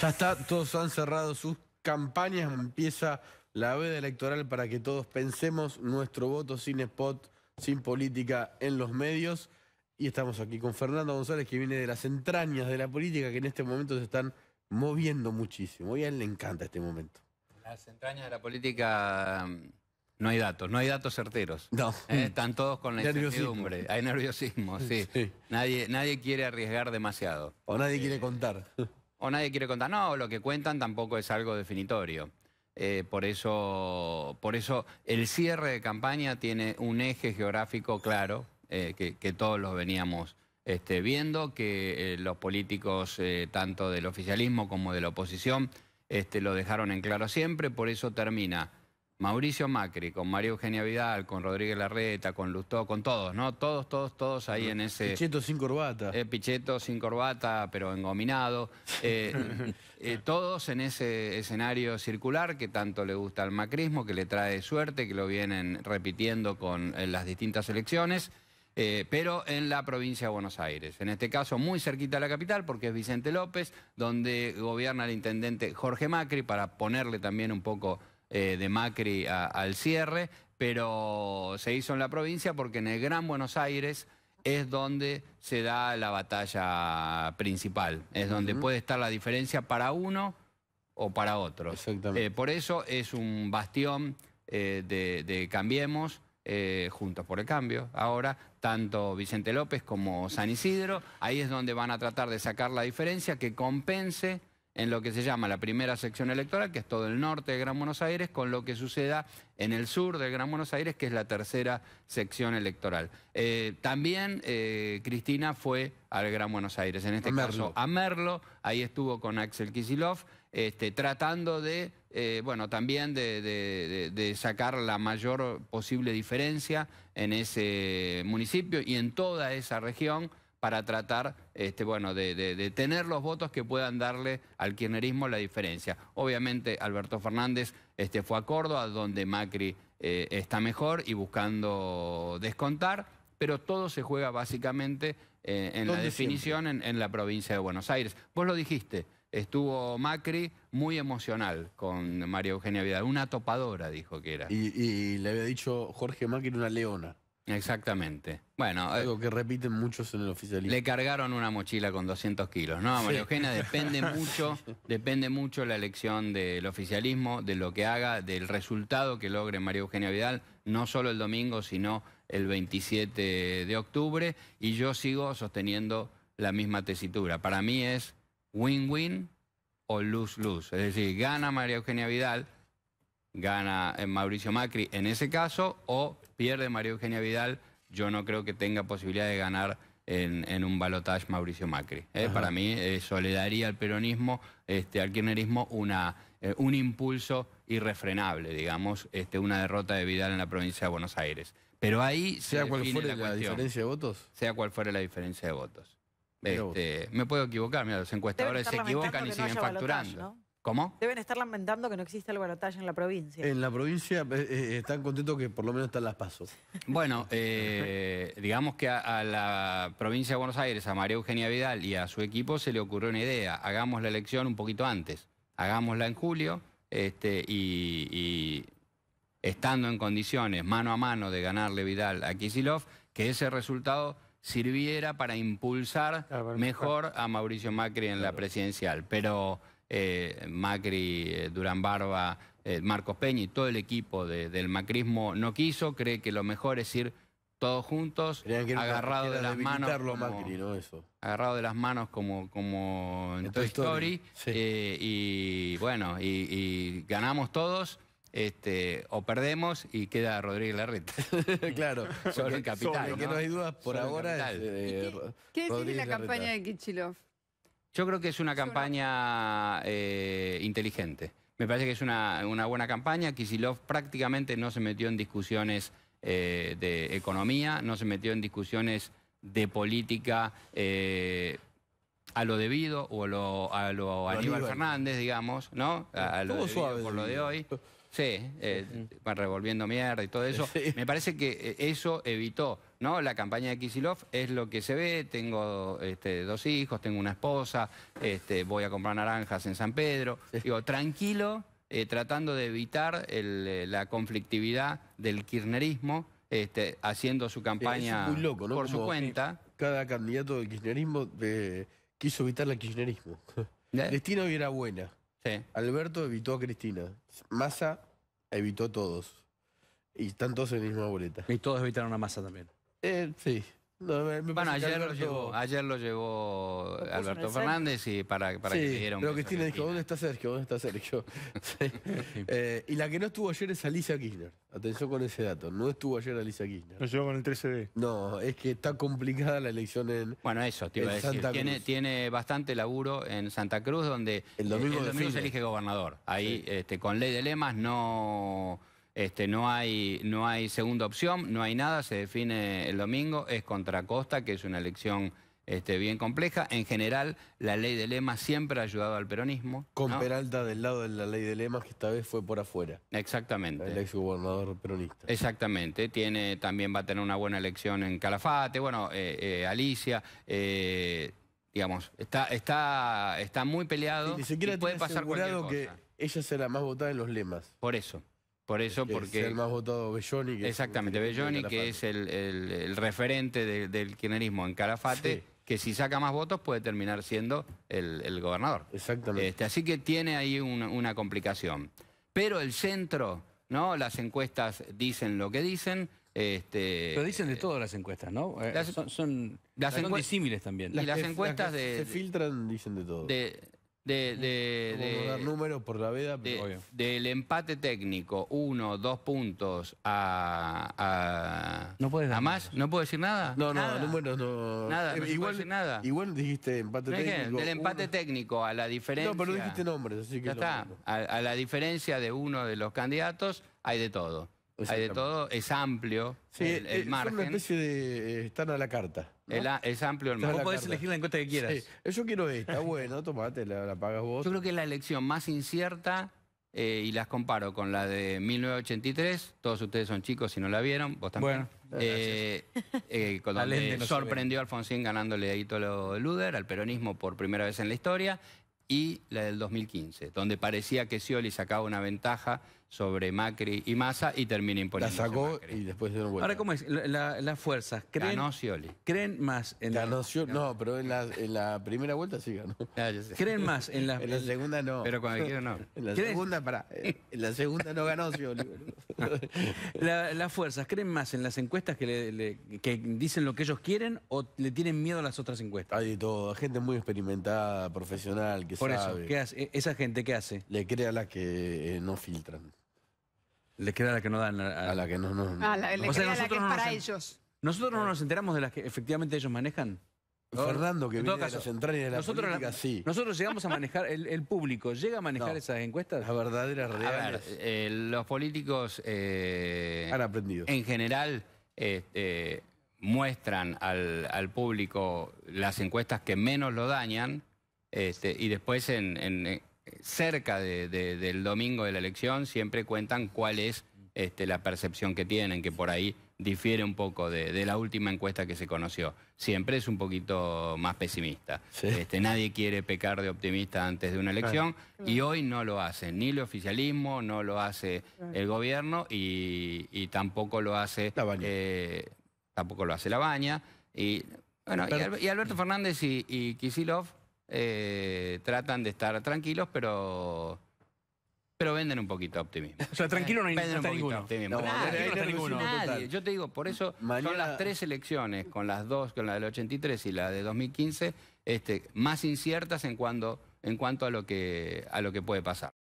Ya está, todos han cerrado sus campañas, empieza la veda electoral para que todos pensemos nuestro voto sin spot, sin política en los medios. Y estamos aquí con Fernando González, que viene de las entrañas de la política, que en este momento se están moviendo muchísimo. y a él le encanta este momento. Las entrañas de la política no hay datos, no hay datos certeros. No. Eh, están todos con la incertidumbre. Hay nerviosismo, sí. Nadie, nadie quiere arriesgar demasiado. O nadie eh, quiere contar o nadie quiere contar. No, lo que cuentan tampoco es algo definitorio. Eh, por, eso, por eso el cierre de campaña tiene un eje geográfico claro, eh, que, todos los veníamos este, viendo, que eh, los políticos, tanto del oficialismo como de la oposición, este, lo dejaron en claro siempre, por eso termina Mauricio Macri, con María Eugenia Vidal, con Rodríguez Larreta, con Lustó, con todos, ¿no? Todos, todos, todos ahí en ese... Picheto sin corbata. Eh, Picheto sin corbata, pero engominado. Eh, eh, todos en ese escenario circular que tanto le gusta al macrismo, que le trae suerte, que lo vienen repitiendo con las distintas elecciones. pero en la provincia de Buenos Aires. En este caso, muy cerquita de la capital, porque es Vicente López, donde gobierna el intendente Jorge Macri, para ponerle también un poco eh, de Macri al cierre, pero se hizo en la provincia porque en el Gran Buenos Aires es donde se da la batalla principal, es donde puede estar la diferencia para uno o para otro. Exactamente. Eh, por eso es un bastión eh, de, Cambiemos, Juntos por el Cambio, ahora, tanto Vicente López como San Isidro, ahí es donde van a tratar de sacar la diferencia que compense en lo que se llama la primera sección electoral, que es todo el norte de Gran Buenos Aires, con lo que suceda en el sur de Gran Buenos Aires, que es la tercera sección electoral. Eh, también eh, Cristina fue al Gran Buenos Aires, en este caso a Merlo, ahí estuvo con Axel Kisilov, este, tratando de, eh, bueno, también de sacar la mayor posible diferencia en ese municipio y en toda esa región para tratar este, bueno, de, tener los votos que puedan darle al kirchnerismo la diferencia. Obviamente Alberto Fernández este, fue a Córdoba, donde Macri eh, está mejor y buscando descontar, pero todo se juega básicamente eh, en la definición en, la provincia de Buenos Aires. Vos lo dijiste, estuvo Macri muy emocional con María Eugenia Vidal, una topadora dijo que era. Y, y le había dicho Jorge Macri una leona. Exactamente. Bueno, eh, algo que repiten muchos en el oficialismo. Le cargaron una mochila con 200 kilos, ¿no? María Eugenia depende mucho, depende mucho la elección del oficialismo, de lo que haga, del resultado que logre María Eugenia Vidal, no solo el domingo, sino el 27 de octubre. Y yo sigo sosteniendo la misma tesitura. Para mí es win-win o lose-lose. Es decir, gana María Eugenia Vidal gana eh, Mauricio Macri en ese caso o pierde María Eugenia Vidal, yo no creo que tenga posibilidad de ganar en, un balotaje Mauricio Macri. ¿eh? Para mí eso eh, le daría al peronismo, este, al kirchnerismo, una, un impulso irrefrenable, digamos, este, una derrota de Vidal en la provincia de Buenos Aires. Pero ahí sea cual fuera la, diferencia de votos, sea cual fuera la diferencia de votos. Este, me puedo equivocar, mira, los encuestadores se equivocan y siguen facturando. ¿Cómo? Deben estar lamentando que no existe el balotaje en la provincia. En la provincia eh, eh, están contentos que por lo menos están las pasos. Bueno, eh, digamos que a, la provincia de Buenos Aires, a María Eugenia Vidal y a su equipo se le ocurrió una idea. Hagamos la elección un poquito antes. Hagámosla en julio este, y, estando en condiciones mano a mano de ganarle Vidal a Kisilov, que ese resultado sirviera para impulsar mejor a Mauricio Macri en la presidencial. Pero eh, Macri, eh, Durán Barba, eh, Marcos Peña y todo el equipo del macrismo no quiso, cree que lo mejor es ir todos juntos, agarrado de las manos. Agarrado de las manos como, como en, Toy y bueno, y, ganamos todos. Este, o perdemos y queda Rodríguez Larreta. claro, sobre el capitán. hay dudas por ahora. ¿Qué, de la campaña de Kichilov? Yo creo que es una campaña eh, inteligente. Me parece que es una, buena campaña. Kisilov prácticamente no se metió en discusiones eh, de economía, no se metió en discusiones de política eh, a lo debido o a lo, a lo, Aníbal, Fernández, digamos, ¿no? A, lo por lo de hoy. Sí, revolviendo mierda y todo eso. Me parece que eso evitó ¿no? La campaña de Kisilov es lo que se ve, tengo este, dos hijos, tengo una esposa, este, voy a comprar naranjas en San Pedro. Digo, tranquilo, eh, tratando de evitar eh, la conflictividad del kirchnerismo, este, haciendo su eh, campaña por su cuenta. Cada candidato del kirchnerismo quiso evitar el kirchnerismo. Cristina era buena. Alberto evitó a Cristina. Massa evitó a todos. Y están todos en la misma boleta. Y todos evitaron a Massa también. Eh, sí. bueno, ayer lo, llevó, ayer lo llevó Alberto Fernández y para, que dijeron. Pero Cristina dijo, ¿dónde está Sergio? ¿Dónde está Sergio? Eh, y la que no estuvo ayer es Alicia Kirchner. Atención con ese dato. No estuvo ayer Alicia Kirchner. No llegó con el 13 b No, es que está complicada la elección en Bueno, eso te iba a decir. Tiene, bastante laburo en Santa Cruz, donde el domingo, se elige gobernador. Ahí, este, con ley de lemas, no este, no, hay, no hay segunda opción, no hay nada, se define el domingo, es contra Costa, que es una elección este, bien compleja. En general, la ley de lemas siempre ha ayudado al peronismo. Con Peralta del lado de la ley de lemas, que esta vez fue por afuera. Exactamente. El ex gobernador peronista. Exactamente. Tiene, también va a tener una buena elección en Calafate, bueno, eh, eh, Alicia. Eh, digamos, está, está, está muy peleado. y puede pasar cualquier cosa. que ella será más votada en los lemas. Por eso. Por eso, porque... Es el más votado Belloni. exactamente, Belloni, que es el, referente del kirchnerismo en Calafate, que si saca más votos puede terminar siendo el, el gobernador. Exactamente. Este, así que tiene ahí una, complicación. Pero el centro, ¿no? Las encuestas dicen lo que dicen, este, Pero dicen de eh, todas las encuestas, ¿no? Eh, son, son, disímiles también. Las, y las encuestas de... Se filtran, dicen de todo. De, de, de, de dar números por la veda, pero de, del empate técnico, uno, dos puntos a, a no puedes a más, no puedo decir nada. No, nada. no, números no. Nada, no eh, igual, nada. Igual dijiste empate técnico. Del empate técnico a la diferencia. No, pero dijiste nombres, así que. Ya está. a, la diferencia de uno de los candidatos hay de todo. Hay de todo, es amplio el, margen. Es una especie de... Eh, están a la carta. es amplio el margen. Vos podés elegir la encuesta que quieras. Yo quiero esta, bueno, tomate, la, pagas vos. Yo creo que es la elección más incierta eh, y las comparo con la de 1983. Todos ustedes son chicos si no la vieron, vos también. Bueno, eh, eh, con donde sorprendió a Alfonsín ganándole a Ítalo Luder, al peronismo por primera vez en la historia, y la del 2015, donde parecía que Scioli sacaba una ventaja sobre Macri y Massa y termina imponiendo. La sacó y después de un Ahora, ¿cómo es? las fuerzas. ¿creen, Ganó ¿Creen más en la- no, pero en la, en la primera vuelta sí ganó. Ah, ¿Creen más en las En la segunda no. Pero cuando quiero no. En la segunda, para En la segunda no ganó Scioli. la- las fuerzas? ¿Creen más en las encuestas que, le- que dicen lo que ellos quieren o le tienen miedo a las otras encuestas? Hay de todo. Gente muy experimentada, profesional, que Por eso, ¿qué hace? E, esa gente qué hace. Le crea a las que eh, no filtran. Le queda la que no dan. A, la que no, no. Ah, que es para ellos. ¿Nosotros no nos enteramos de las que efectivamente ellos manejan? Fernando, que en viene todo las de la nosotros, sí. Nosotros llegamos a manejar, el, público llega a manejar esas encuestas. La verdaderas reales. Eh, los políticos... Eh, Han aprendido. En general, eh, muestran al, público las encuestas que menos lo dañan este, y después en cerca del domingo de la elección siempre cuentan cuál es este, la percepción que tienen, que por ahí difiere un poco de, la última encuesta que se conoció. Siempre es un poquito más pesimista. Este, nadie quiere pecar de optimista antes de una elección y hoy no lo hace ni el oficialismo, no lo hace el gobierno y, tampoco lo hace la baña. Eh, tampoco lo hace la baña. Y, y, Alberto Fernández y, y Kisilov eh, tratan de estar tranquilos, pero pero venden un poquito de optimismo. O sea, tranquilo no hay venden un poquito optimismo. ninguno. Yo te digo, por eso son las tres elecciones, con las dos, con la del 83 y la de 2015, este, más inciertas en, cuanto en cuanto a lo que, a lo que puede pasar.